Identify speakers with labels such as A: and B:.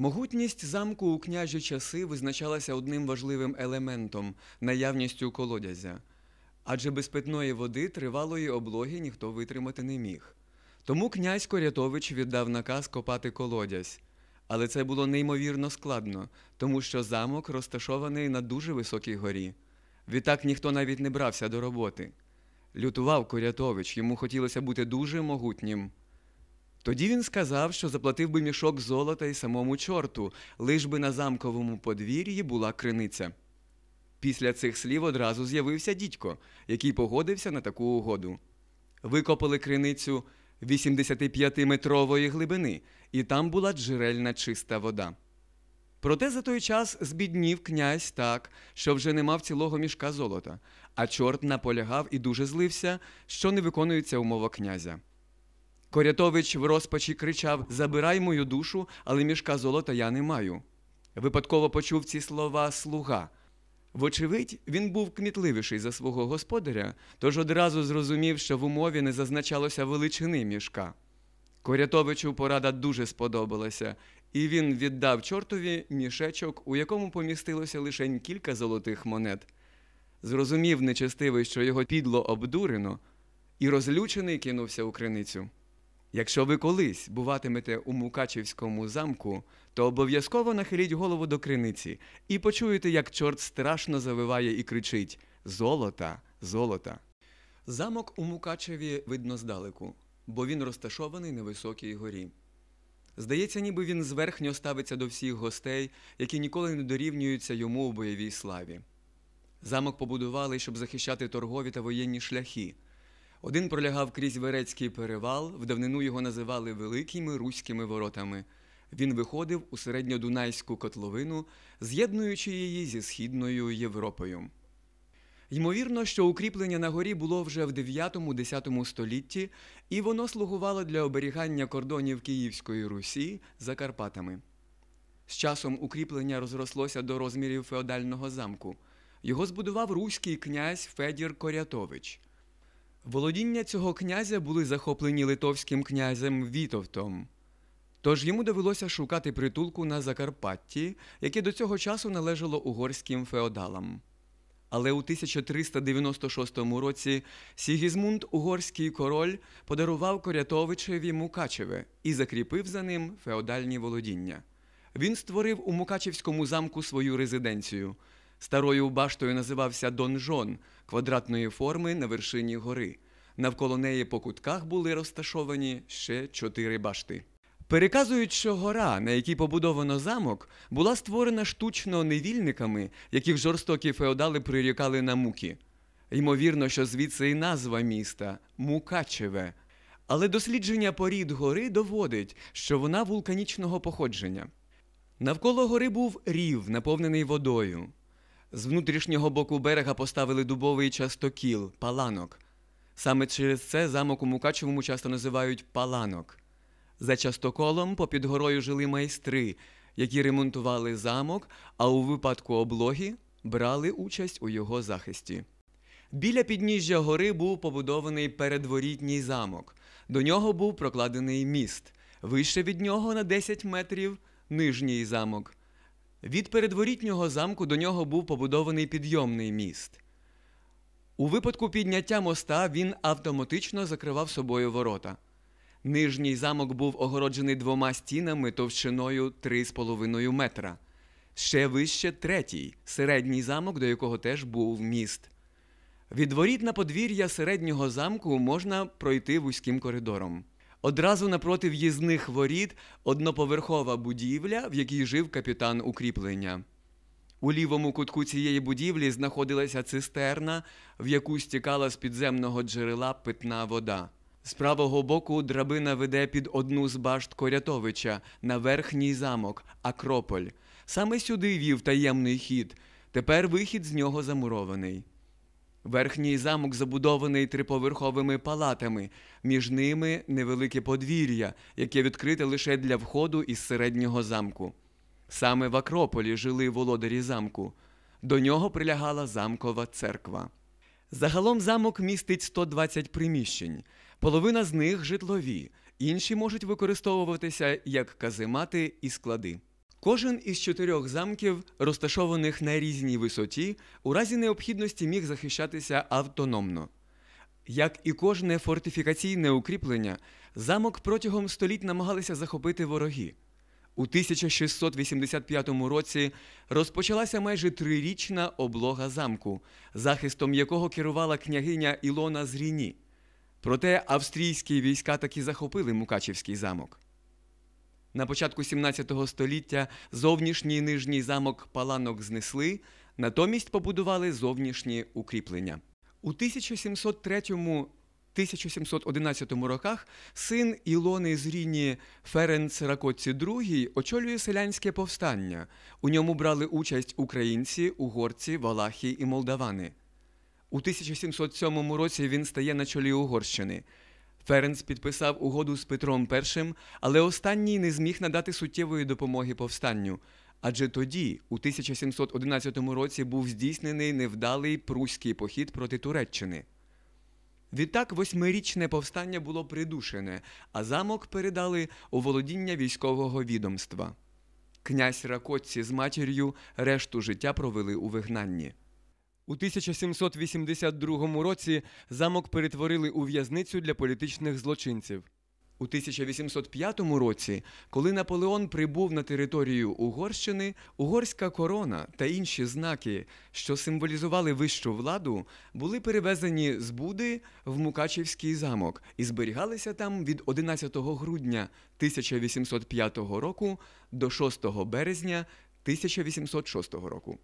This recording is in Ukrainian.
A: Могутність замку у княжі часи визначалася одним важливим елементом наявністю колодязя. Адже без питної води тривалої облоги ніхто витримати не міг. Тому князь Корятович віддав наказ копати колодязь. Але це було неймовірно складно, тому що замок розташований на дуже високій горі. Відтак ніхто навіть не брався до роботи. Лютував Корятович, йому хотілося бути дуже могутнім. Тоді він сказав, що заплатив би мішок золота і самому чорту, лиш би на замковому подвір'ї була криниця. Після цих слів одразу з'явився дідько, який погодився на таку угоду. Викопали криницю 85-метрової глибини, і там була джерельна чиста вода. Проте за той час збіднів князь так, що вже не мав цілого мішка золота, а чорт наполягав і дуже злився, що не виконується умова князя. Корятович в розпачі кричав Забирай мою душу, але мішка золота я не маю. Випадково почув ці слова слуга. Вочевидь, він був кмітливіший за свого господаря, тож одразу зрозумів, що в умові не зазначалося величини мішка. Корятовичу порада дуже сподобалася, і він віддав чортові мішечок, у якому помістилося лише кілька золотих монет. Зрозумів нечестивий, що його підло обдурено, і розлючений кинувся у криницю. Якщо ви колись буватимете у Мукачівському замку, то обов'язково нахиліть голову до криниці і почуєте, як чорт страшно завиває і кричить Золота, золота. Замок у Мукачеві видно здалеку, бо він розташований на високій горі. Здається, ніби він зверхньо ставиться до всіх гостей, які ніколи не дорівнюються йому у бойовій славі. Замок побудували, щоб захищати торгові та воєнні шляхи. Один пролягав крізь Верецький перевал, в давнину його називали великими руськими воротами. Він виходив у середньодунайську котловину, з'єднуючи її зі Східною Європою. Ймовірно, що укріплення на горі було вже в 9-10 столітті, і воно слугувало для оберігання кордонів Київської Русі за Карпатами. З часом укріплення розрослося до розмірів феодального замку. Його збудував руський князь Федір Корятович. Володіння цього князя були захоплені литовським князем Вітовтом, тож йому довелося шукати притулку на Закарпатті, яке до цього часу належало угорським феодалам. Але у 1396 році Сігізмунд Угорський король подарував Корятовичеві Мукачеве і закріпив за ним феодальні володіння. Він створив у Мукачевському замку свою резиденцію. Старою баштою називався донжон квадратної форми на вершині гори. Навколо неї по кутках були розташовані ще чотири башти. Переказують, що гора, на якій побудовано замок, була створена штучно невільниками, яких жорстокі феодали прирікали на муки. Ймовірно, що звідси і назва міста Мукачеве. Але дослідження порід гори доводить, що вона вулканічного походження. Навколо гори був рів, наповнений водою. З внутрішнього боку берега поставили дубовий частокіл паланок. Саме через це замок у Мукачевому часто називають паланок. За частоколом попід горою жили майстри, які ремонтували замок, а у випадку облоги брали участь у його захисті. Біля підніжжя гори був побудований передворітній замок. До нього був прокладений міст. Вище від нього на 10 метрів нижній замок. Від передворітнього замку до нього був побудований підйомний міст. У випадку підняття моста він автоматично закривав собою ворота. Нижній замок був огороджений двома стінами товщиною 3,5 метра, ще вище третій, середній замок, до якого теж був міст. Від воріт на подвір'я середнього замку можна пройти вузьким коридором. Одразу напроти в'їзних воріт одноповерхова будівля, в якій жив капітан укріплення. У лівому кутку цієї будівлі знаходилася цистерна, в яку стікала з підземного джерела питна вода. З правого боку драбина веде під одну з башт Корятовича на верхній замок, Акрополь. Саме сюди вів таємний хід. Тепер вихід з нього замурований. Верхній замок забудований триповерховими палатами, між ними невелике подвір'я, яке відкрите лише для входу із середнього замку. Саме в Акрополі жили володарі замку. До нього прилягала замкова церква. Загалом замок містить 120 приміщень, половина з них житлові, інші можуть використовуватися як каземати і склади. Кожен із чотирьох замків, розташованих на різній висоті, у разі необхідності міг захищатися автономно. Як і кожне фортифікаційне укріплення, замок протягом століть намагалися захопити вороги. У 1685 році розпочалася майже трирічна облога замку, захистом якого керувала княгиня Ілона Зріні. Проте австрійські війська таки захопили Мукачівський замок. На початку 17 століття зовнішній нижній замок паланок знесли, натомість побудували зовнішні укріплення. У 1703-1711 роках син Ілони з Ріні Ференц Ракоці II очолює селянське повстання. У ньому брали участь українці, угорці, валахи і молдавани. У 1707 році він стає на чолі Угорщини. Ференс підписав угоду з Петром І, але останній не зміг надати суттєвої допомоги повстанню. Адже тоді, у 1711 році, був здійснений невдалий пруський похід проти Туреччини. Відтак восьмирічне повстання було придушене, а замок передали у володіння військового відомства. Князь Ракоці з матір'ю решту життя провели у вигнанні. У 1782 році замок перетворили у в'язницю для політичних злочинців. У 1805 році, коли Наполеон прибув на територію Угорщини, угорська корона та інші знаки, що символізували вищу владу, були перевезені з Буди в Мукачівський замок і зберігалися там від 11 грудня 1805 року до 6 березня 1806 року.